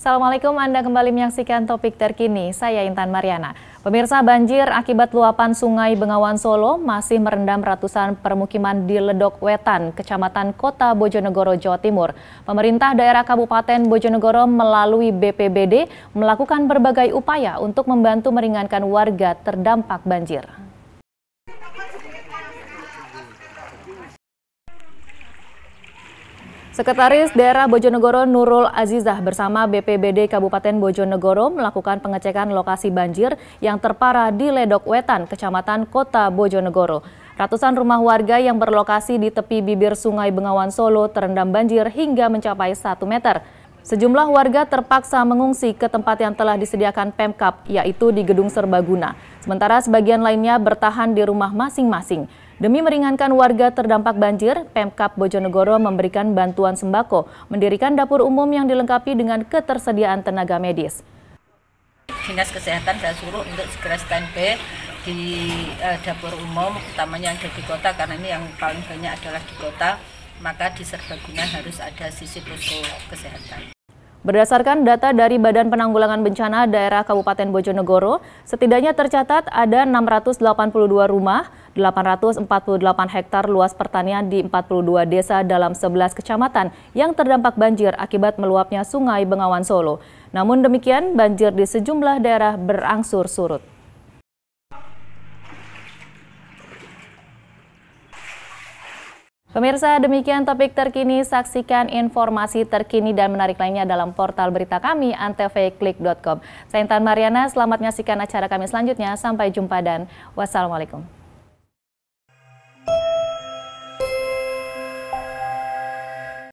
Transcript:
Assalamualaikum, Anda kembali menyaksikan topik terkini. Saya Intan Mariana. Pemirsa banjir akibat luapan sungai Bengawan Solo masih merendam ratusan permukiman di Ledok Wetan, Kecamatan Kota Bojonegoro, Jawa Timur. Pemerintah daerah Kabupaten Bojonegoro melalui BPBD melakukan berbagai upaya untuk membantu meringankan warga terdampak banjir. Sekretaris Daerah Bojonegoro Nurul Azizah bersama BPBD Kabupaten Bojonegoro melakukan pengecekan lokasi banjir yang terparah di Ledok Wetan, Kecamatan Kota Bojonegoro. Ratusan rumah warga yang berlokasi di tepi bibir Sungai Bengawan Solo terendam banjir hingga mencapai 1 meter. Sejumlah warga terpaksa mengungsi ke tempat yang telah disediakan Pemkap, yaitu di Gedung Serbaguna. Sementara sebagian lainnya bertahan di rumah masing-masing. Demi meringankan warga terdampak banjir, Pemkap Bojonegoro memberikan bantuan sembako, mendirikan dapur umum yang dilengkapi dengan ketersediaan tenaga medis. Dinas Kesehatan saya suruh untuk segera standby di uh, dapur umum, utamanya yang ada di kota, karena ini yang paling banyak adalah di kota, maka di serbaguna harus ada sisi posko kesehatan. Berdasarkan data dari Badan Penanggulangan Bencana Daerah Kabupaten Bojonegoro, setidaknya tercatat ada 682 rumah, 848 hektar luas pertanian di 42 desa dalam 11 kecamatan yang terdampak banjir akibat meluapnya Sungai Bengawan Solo. Namun demikian, banjir di sejumlah daerah berangsur surut. Pemirsa, demikian topik terkini. Saksikan informasi terkini dan menarik lainnya dalam portal berita kami antvklik.com. Saya Intan Mariana, selamat menyaksikan acara kami selanjutnya. Sampai jumpa dan wassalamualaikum.